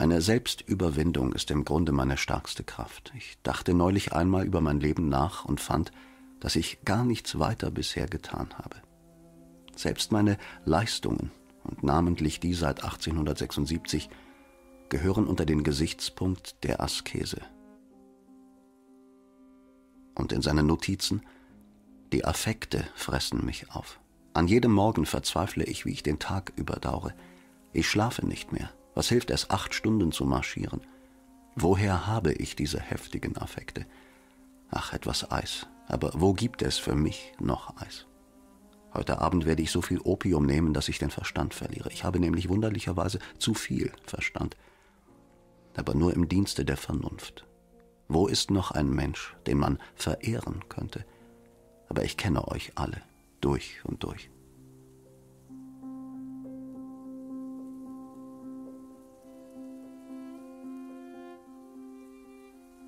Meine Selbstüberwindung ist im Grunde meine stärkste Kraft. Ich dachte neulich einmal über mein Leben nach und fand, dass ich gar nichts weiter bisher getan habe. Selbst meine Leistungen, und namentlich die seit 1876, gehören unter den Gesichtspunkt der Askese. Und in seinen Notizen, die Affekte fressen mich auf. An jedem Morgen verzweifle ich, wie ich den Tag überdaure. Ich schlafe nicht mehr. Was hilft es, acht Stunden zu marschieren? Woher habe ich diese heftigen Affekte? Ach, etwas Eis. Aber wo gibt es für mich noch Eis? Heute Abend werde ich so viel Opium nehmen, dass ich den Verstand verliere. Ich habe nämlich wunderlicherweise zu viel Verstand. Aber nur im Dienste der Vernunft. Wo ist noch ein Mensch, den man verehren könnte? Aber ich kenne euch alle, durch und durch.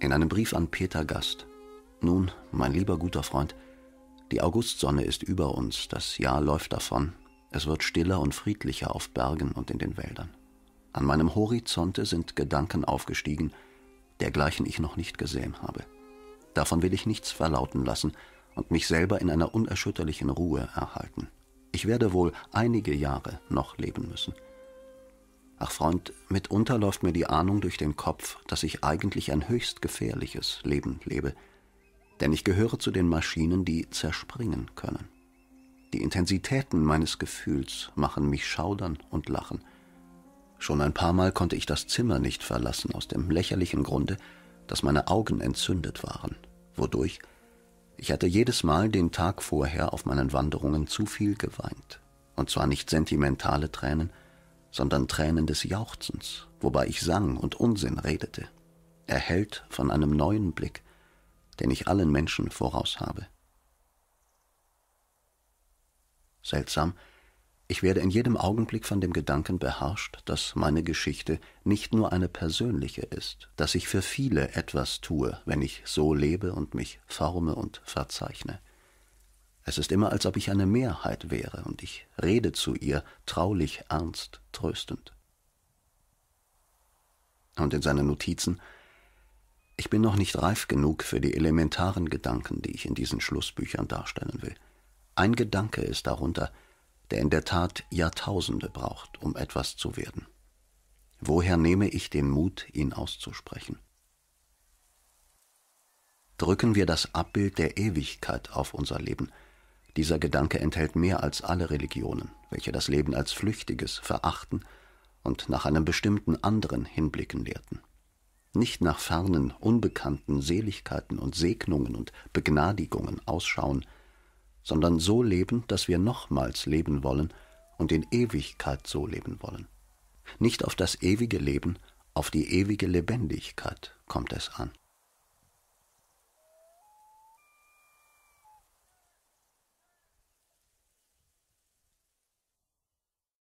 In einem Brief an Peter Gast. Nun, mein lieber guter Freund, die Augustsonne ist über uns, das Jahr läuft davon, es wird stiller und friedlicher auf Bergen und in den Wäldern. An meinem Horizonte sind Gedanken aufgestiegen, dergleichen ich noch nicht gesehen habe. Davon will ich nichts verlauten lassen und mich selber in einer unerschütterlichen Ruhe erhalten. Ich werde wohl einige Jahre noch leben müssen. Ach Freund, mitunter läuft mir die Ahnung durch den Kopf, dass ich eigentlich ein höchst gefährliches Leben lebe, denn ich gehöre zu den Maschinen, die zerspringen können. Die Intensitäten meines Gefühls machen mich schaudern und lachen. Schon ein paar Mal konnte ich das Zimmer nicht verlassen, aus dem lächerlichen Grunde, dass meine Augen entzündet waren, wodurch ich hatte jedes Mal den Tag vorher auf meinen Wanderungen zu viel geweint, und zwar nicht sentimentale Tränen, sondern Tränen des Jauchzens, wobei ich sang und Unsinn redete, erhellt von einem neuen Blick, den ich allen Menschen voraus habe. Seltsam, ich werde in jedem Augenblick von dem Gedanken beherrscht, dass meine Geschichte nicht nur eine persönliche ist, dass ich für viele etwas tue, wenn ich so lebe und mich forme und verzeichne. Es ist immer, als ob ich eine Mehrheit wäre, und ich rede zu ihr, traulich, ernst, tröstend. Und in seinen Notizen Ich bin noch nicht reif genug für die elementaren Gedanken, die ich in diesen Schlussbüchern darstellen will. Ein Gedanke ist darunter, der in der Tat Jahrtausende braucht, um etwas zu werden. Woher nehme ich den Mut, ihn auszusprechen? Drücken wir das Abbild der Ewigkeit auf unser Leben – dieser Gedanke enthält mehr als alle Religionen, welche das Leben als flüchtiges verachten und nach einem bestimmten anderen hinblicken lehrten. Nicht nach fernen, unbekannten Seligkeiten und Segnungen und Begnadigungen ausschauen, sondern so leben, dass wir nochmals leben wollen und in Ewigkeit so leben wollen. Nicht auf das ewige Leben, auf die ewige Lebendigkeit kommt es an.